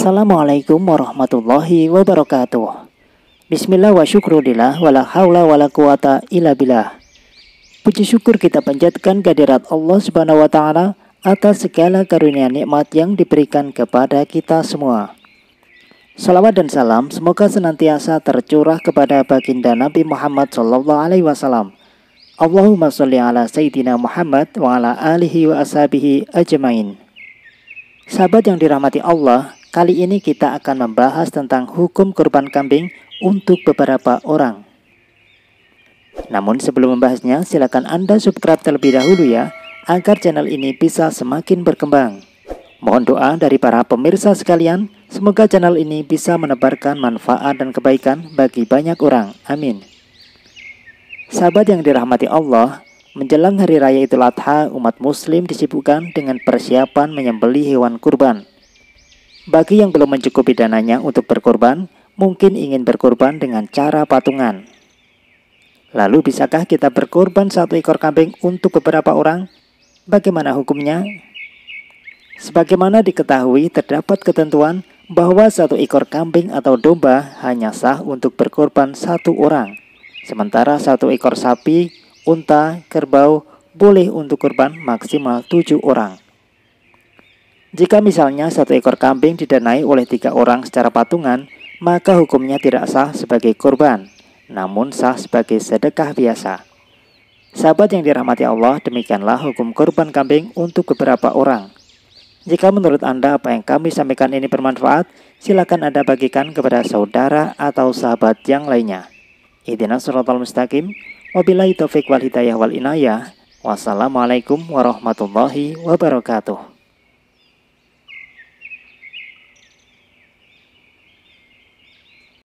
Assalamualaikum warahmatullahi wabarakatuh. Bismillah wa syukrulillah wala wa wala quwata illa billah. Puji syukur kita panjatkan kehadirat Allah Subhanahu wa taala atas segala karunia nikmat yang diberikan kepada kita semua. Salawat dan salam semoga senantiasa tercurah kepada baginda Nabi Muhammad sallallahu alaihi wasallam. Allahumma salli ala sayyidina Muhammad wa ala alihi wa ashabihi ajmain. Sahabat yang dirahmati Allah, Kali ini kita akan membahas tentang hukum kurban kambing untuk beberapa orang. Namun sebelum membahasnya, silakan Anda subscribe terlebih dahulu ya, agar channel ini bisa semakin berkembang. Mohon doa dari para pemirsa sekalian, semoga channel ini bisa menebarkan manfaat dan kebaikan bagi banyak orang. Amin. Sahabat yang dirahmati Allah, menjelang hari raya Idul Adha, umat muslim disibukkan dengan persiapan menyembeli hewan kurban. Bagi yang belum mencukupi dananya untuk berkorban, mungkin ingin berkorban dengan cara patungan. Lalu bisakah kita berkorban satu ekor kambing untuk beberapa orang? Bagaimana hukumnya? Sebagaimana diketahui terdapat ketentuan bahwa satu ekor kambing atau domba hanya sah untuk berkorban satu orang. Sementara satu ekor sapi, unta, kerbau boleh untuk korban maksimal tujuh orang. Jika misalnya satu ekor kambing didanai oleh tiga orang secara patungan, maka hukumnya tidak sah sebagai korban, namun sah sebagai sedekah biasa. Sahabat yang dirahmati Allah, demikianlah hukum korban kambing untuk beberapa orang. Jika menurut Anda apa yang kami sampaikan ini bermanfaat, silakan Anda bagikan kepada saudara atau sahabat yang lainnya. Ihdinash shiratal mustaqim. Wabillahi taufiq wal hidayah wal inayah. Wassalamualaikum warahmatullahi wabarakatuh.